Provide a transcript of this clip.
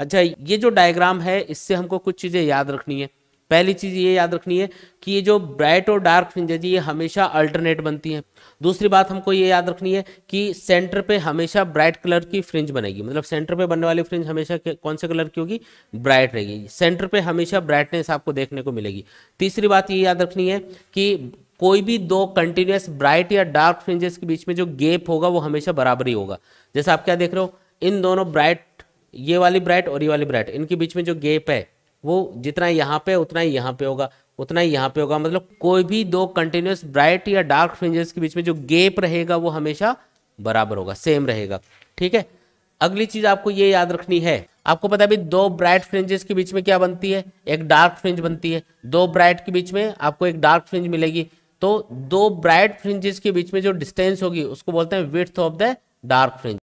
अच्छा ये जो डायग्राम है इससे हमको कुछ चीज़ें याद रखनी है पहली चीज़ ये याद रखनी है कि ये जो ब्राइट और डार्क फ्रिंजेज ये हमेशा अल्टरनेट बनती हैं दूसरी बात हमको ये याद रखनी है कि सेंटर पे हमेशा ब्राइट कलर की फ्रिंज बनेगी मतलब सेंटर पे बनने वाली फ्रिंज हमेशा कौन से कलर की होगी ब्राइट रहेगी सेंटर पे हमेशा ब्राइटनेस आपको देखने को मिलेगी तीसरी बात ये याद रखनी है कि कोई भी दो कंटिन्यूस ब्राइट या डार्क फ्रिंजेस के बीच में जो गेप होगा वो हमेशा बराबरी होगा जैसे आप क्या देख रहे हो इन दोनों ब्राइट ये वाली ब्राइट और ये वाली ब्राइट इनके बीच में जो गेप है वो जितना यहाँ पे उतना ही यहाँ पे होगा उतना ही यहाँ पे होगा मतलब कोई भी दो कंटिन्यूस ब्राइट या डार्क फ्रिंजेस के बीच में जो गेप रहेगा वो हमेशा बराबर होगा सेम रहेगा ठीक है अगली चीज आपको ये याद रखनी है आपको पता है भी दो ब्राइट फ्रिंजेस के बीच में क्या बनती है एक डार्क फ्रिंज बनती है दो ब्राइट के बीच में आपको एक डार्क फ्रिंज मिलेगी तो दो ब्राइट फ्रिंजेस के बीच में जो डिस्टेंस होगी उसको बोलते हैं width of the dark fringe